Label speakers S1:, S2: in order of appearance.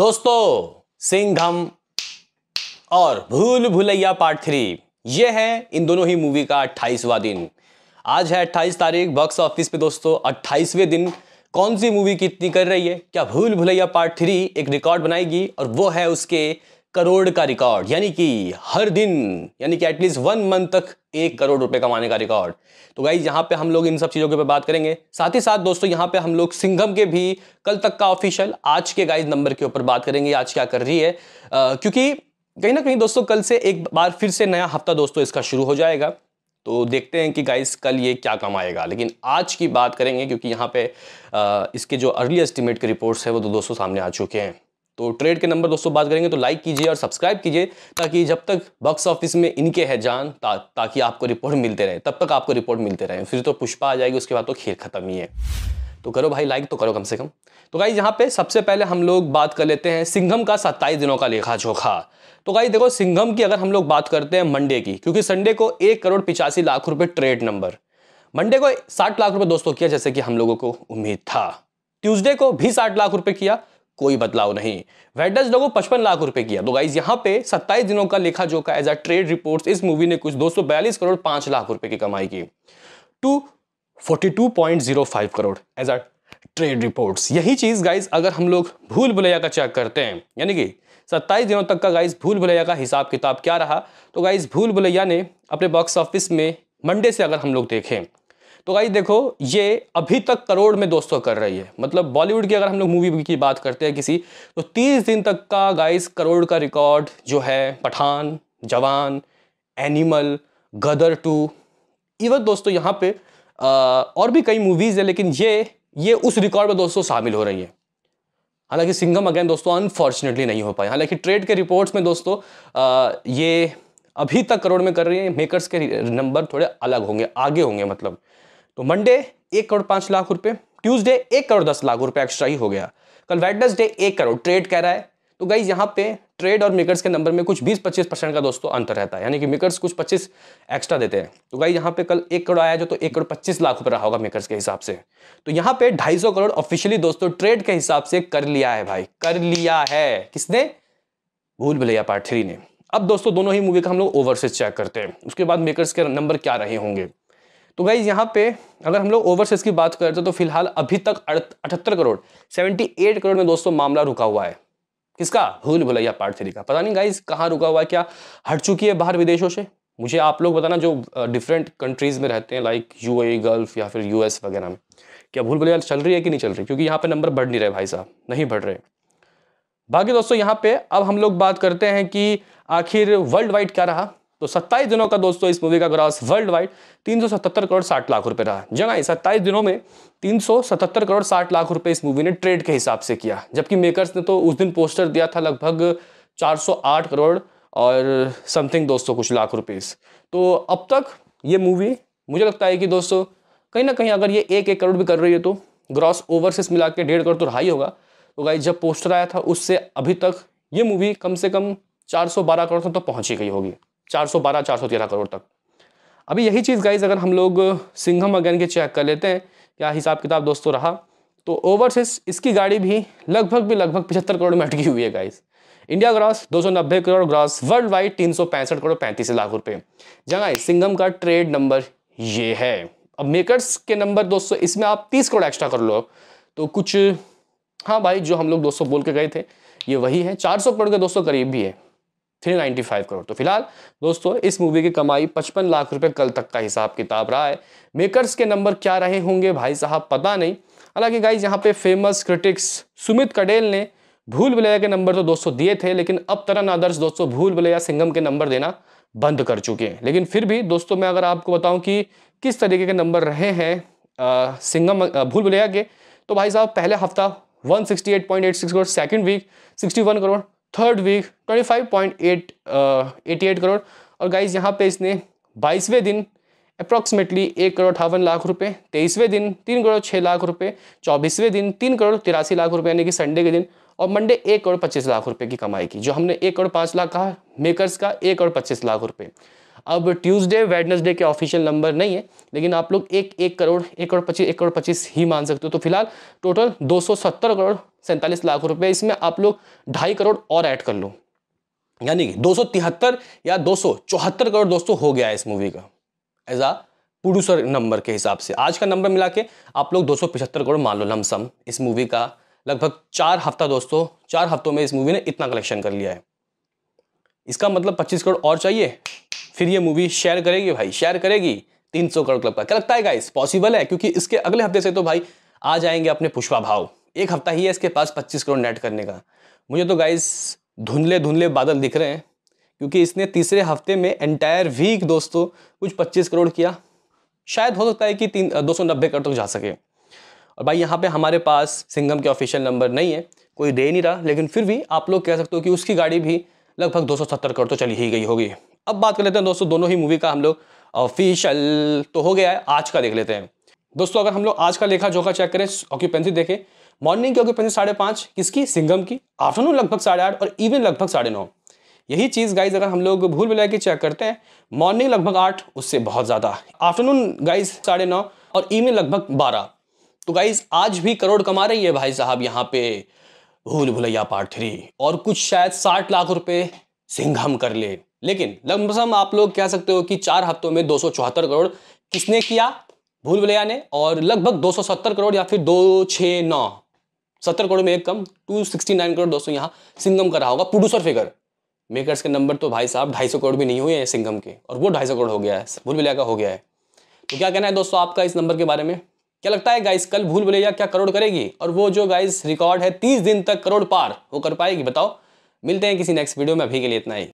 S1: दोस्तों सिंघम और भूल भुलैया पार्ट थ्री ये है इन दोनों ही मूवी का अट्ठाईसवा दिन आज है अट्ठाईस तारीख बॉक्स ऑफिस पे दोस्तों अट्ठाईसवें दिन कौन सी मूवी कितनी कर रही है क्या भूल भुलैया पार्ट थ्री एक रिकॉर्ड बनाएगी और वो है उसके करोड़ का रिकॉर्ड यानी कि हर दिन यानी कि एटलीस्ट वन मंथ तक एक करोड़ रुपए कमाने का रिकॉर्ड तो गाइज यहाँ पे हम लोग इन सब चीज़ों के ऊपर बात करेंगे साथ ही साथ दोस्तों यहाँ पे हम लोग सिंघम के भी कल तक का ऑफिशियल आज के गाइज नंबर के ऊपर बात करेंगे आज क्या कर रही है आ, क्योंकि कहीं ना कहीं दोस्तों कल से एक बार फिर से नया हफ्ता दोस्तों इसका शुरू हो जाएगा तो देखते हैं कि गाइस कल ये क्या कमाएगा लेकिन आज की बात करेंगे क्योंकि यहाँ पे आ, इसके जो अर्ली एस्टिमेट के रिपोर्ट्स हैं वो तो दोस्तों सामने आ चुके हैं तो ट्रेड के नंबर दोस्तों बात करेंगे तो लाइक कीजिए और सब्सक्राइब कीजिए ताकि जब तक बॉक्स ऑफिस में इनके है जान ता, ताकि आपको रिपोर्ट मिलते रहे तब तक आपको रिपोर्ट मिलते रहे फिर तो पुष्पा आ जाएगी उसके बाद तो खेल खत्म ही है तो करो भाई लाइक तो करो कम से कम तो गाई यहाँ पे सबसे पहले हम लोग बात कर लेते हैं सिंघम का सत्ताईस दिनों का लेखा जोखा तो गाई देखो सिंघम की अगर हम लोग बात करते हैं मंडे की क्योंकि संडे को एक करोड़ पिचासी लाख रुपए ट्रेड नंबर मंडे को साठ लाख रुपए दोस्तों किया जैसे कि हम लोगों को उम्मीद था ट्यूसडे को भी साठ लाख रुपए किया कोई बदलाव नहीं वेडर्स लोगों पचपन लाख रुपए किया तो गाइज यहाँ पे 27 दिनों का लेखा जोखा एज अ ट्रेड रिपोर्ट्स इस मूवी ने कुछ 242 करोड़ पांच लाख रुपए की कमाई की टू 42.05 crore as a trade reports यही चीज गाइज अगर हम लोग भूल भुलैया का चेक करते हैं यानी कि सत्ताईस दिनों तक का गाइज भूल भुलैया का हिसाब किताब क्या रहा तो गाइज भूल भुलैया ने अपने बॉक्स ऑफिस में मंडे से अगर हम लोग देखें तो भाई देखो ये अभी तक करोड़ में दोस्तों कर रही है मतलब बॉलीवुड की अगर हम लोग मूवी की बात करते हैं किसी तो तीस दिन तक का गाइस करोड़ का रिकॉर्ड जो है पठान जवान एनिमल गदर टू इवन दोस्तों यहाँ पे आ, और भी कई मूवीज़ है लेकिन ये ये उस रिकॉर्ड में दोस्तों शामिल हो रही है हालांकि सिंघम अगेन दोस्तों अनफॉर्चुनेटली नहीं हो पाए हालांकि ट्रेड के रिपोर्ट्स में दोस्तों आ, ये अभी तक करोड़ में कर रही है मेकर्स के नंबर थोड़े अलग होंगे आगे होंगे मतलब तो मंडे एक करोड़ पांच लाख रुपए ट्यूसडे एक करोड़ दस लाख रुपए एक्स्ट्रा ही हो गया कल वेडनेसडे एक करोड़ ट्रेड कह रहा है तो गाइज यहाँ पे ट्रेड और मेकर्स के नंबर में कुछ 20-25 परसेंट का दोस्तों अंतर रहता है यानी कि मेकर्स कुछ 25 एक्स्ट्रा देते हैं तो गाइज यहाँ पे कल एक करोड़ आया जो तो एक करोड़ पच्चीस लाख रुपए रहा होगा मेकर्स के हिसाब से तो यहाँ पे 250 करोड़ ऑफिशियली दोस्तों ट्रेड के हिसाब से कर लिया है भाई कर लिया है किसने भूल भलैया पार्ट थ्री ने अब दोस्तों दोनों ही मूवी का हम लोग ओवरसीज चेक करते हैं उसके बाद मेकर्स के नंबर क्या रहे होंगे तो गाइज यहाँ पे अगर हम लोग ओवरसीज की बात करते हैं तो, तो फिलहाल अभी तक अठहत्तर करोड़ सेवेंटी एट करोड़ में दोस्तों मामला रुका हुआ है किसका भूल भुलैया पार्ट थ्री का पता नहीं गाइज कहाँ रुका हुआ है क्या हट चुकी है बाहर विदेशों से मुझे आप लोग बताना जो डिफरेंट कंट्रीज में रहते हैं लाइक यू गल्फ या फिर यूएस वगैरह में क्या भूल भुलैया चल रही है कि नहीं चल रही क्योंकि यहाँ पर नंबर बढ़ नहीं रहे भाई साहब नहीं बढ़ रहे बाकी दोस्तों यहाँ पे अब हम लोग बात करते हैं कि आखिर वर्ल्ड वाइड क्या रहा तो 27 दिनों का दोस्तों इस मूवी का gross worldwide 377 crore 60 lakh रुपए रहा जगह 27 दिनों में 377 करोड़ 60 लाख रुपए इस मूवी ने ट्रेड के हिसाब से किया जबकि मेकर्स ने तो उस दिन पोस्टर दिया था लगभग 408 करोड़ और समथिंग दोस्तों कुछ लाख रुपीस तो अब तक ये मूवी मुझे लगता है कि दोस्तों कहीं ना कहीं अगर ये एक एक करोड़ भी कर रही है तो ग्रॉस से मिला के डेढ़ करोड़ तो हाई होगा तो भाई जब पोस्टर आया था उससे अभी तक ये मूवी कम से कम 412 करोड़ तक तो पहुंची गई होगी 412 413 करोड़ तक अभी यही चीज़ गाइज अगर हम लोग सिंघम uh, अगेन के चेक कर लेते हैं क्या हिसाब किताब दोस्तों रहा तो ओवरसीज इसकी गाड़ी भी लगभग भी लगभग पिछहत्तर करोड़ में अटकी हुई है guys India gross 290 crore gross worldwide तीन करोड़ पैंतीस लाख रुपए जगह सिंगम का ट्रेड नंबर ये है अब मेकर्स के नंबर दोस्तों इसमें आप 30 करोड़ एक्स्ट्रा कर लो तो कुछ हाँ भाई जो हम लोग दोस्तों बोल के गए थे ये वही है 400 करोड़ के दोस्तों करीब भी है 395 करोड़ तो फिलहाल दोस्तों इस मूवी की कमाई 55 लाख रुपए कल तक का हिसाब किताब रहा है मेकर्स के नंबर क्या रहे होंगे भाई साहब पता नहीं हालांकि गाइज यहाँ पे फेमस क्रिटिक्स सुमित कडेल ने भूल भुलैया के नंबर तो दोस्तों दिए थे लेकिन अब तरन आदर्श दोस्तों भूल भुलैया सिंगम के नंबर देना बंद कर चुके हैं लेकिन फिर भी दोस्तों मैं अगर आपको बताऊँ कि किस तरीके के नंबर रहे हैं सिंगम भूल भुलैया के तो भाई साहब पहले हफ्ता 168.86 crore second week 61 crore third week 25.8 crore और गाइज यहाँ पे इसने बाईसवें दिन अप्रॉक्सीमेटली एक करोड़ अठावन लाख रुपए तेईसवें दिन तीन करोड़ छः लाख रुपए चौबीसवें दिन तीन करोड़ तिरासी लाख रुपए यानी कि संडे के दिन और मंडे एक करोड़ पच्चीस लाख रुपए की कमाई की जो हमने एक करोड़ पाँच लाख कहा मेकर्स का एक करोड़ पच्चीस लाख रुपये अब ट्यूसडे वेडनेसडे के ऑफिशियल नंबर नहीं है लेकिन आप लोग एक एक करोड़ एक करोड़ पच्चीस एक करोड़ पच्चीस ही मान सकते हो तो फिलहाल टोटल दो सौ सत्तर करोड़ सैंतालीस लाख रुपए इसमें आप लोग ढाई करोड़ और ऐड कर लो यानी कि दो सौ तिहत्तर या दो सौ चौहत्तर करोड़ दोस्तों हो गया है इस मूवी का एज आ प्रोड्यूसर नंबर के हिसाब से आज का नंबर मिला के आप लोग दो सौ पिछहत्तर करोड़ मान लो लमसम इस मूवी का लगभग चार हफ्ता दोस्तों चार हफ्तों में इस मूवी ने इतना कलेक्शन कर लिया है इसका मतलब 25 करोड़ और चाहिए फिर ये मूवी शेयर करेगी भाई शेयर करेगी तीन सौ करोड़ क्लब का क्या लगता है गाइस पॉसिबल है क्योंकि इसके अगले हफ्ते से तो भाई आ जाएंगे अपने पुष्पा भाव एक हफ्ता ही है इसके पास पच्चीस करोड़ नेट करने का मुझे तो गाइस धुंधले धुंधले बादल दिख रहे हैं क्योंकि इसने तीसरे हफ्ते में एंटायर वीक दोस्तों कुछ पच्चीस करोड़ किया शायद हो सकता है कि तीन दो सौ नब्बे करोड़ तक जा सके और भाई यहाँ पे हमारे पास सिंगम के ऑफिशियल नंबर नहीं है कोई दे नहीं रहा लेकिन फिर भी आप लोग कह सकते हो कि उसकी गाड़ी भी लगभग 270 करोड़ तो चली ही गई होगी अब बात कर लेते हैं दोस्तों दोनों ही मूवी का हम लोग ऑफिशियल तो हो गया है आज का देख लेते हैं दोस्तों अगर हम लोग आज का लेखा जोखा चेक करें ऑक्यूपेंसी देखें मॉर्निंग की ऑक्यूपेंसी साढ़े पाँच किसकी सिंगम की आफ्टरनून लगभग साढ़े आठ और इवन लगभग साढ़े नौ यही चीज़ गाइज अगर हम लोग भूल भुला के चेक करते हैं मॉर्निंग लगभग आठ उससे बहुत ज़्यादा आफ्टरनून गाइज साढ़े नौ और इवनिंग लगभग बारह तो गाइज आज भी करोड़ कमा रही है भाई साहब यहाँ पे भूल भुलैया पार्ट थ्री और कुछ शायद साठ लाख रुपए सिंघम कर ले लेकिन लमसम आप लोग कह सकते हो कि चार हफ्तों में दो करोड़ किसने किया भूल भुलैया ने और लगभग 270 करोड़ या फिर दो छः नौ सत्तर करोड़ में एक कम 269 करोड़ दोस्तों यहाँ सिंगम का रहा होगा प्रोड्यूसर फिगर मेकर्स के नंबर तो भाई साहब ढाई करोड़ भी नहीं हुए हैं सिंगम के और वो ढाई करोड़ हो गया है भूल भुलैया का हो गया है तो क्या कहना है दोस्तों आपका इस नंबर के बारे में क्या लगता है गाइस कल भूल भुलैया क्या करोड़ करेगी और वो जो गाइस रिकॉर्ड है तीस दिन तक करोड़ पार वो कर पाएगी बताओ मिलते हैं किसी नेक्स्ट वीडियो में अभी के लिए इतना ही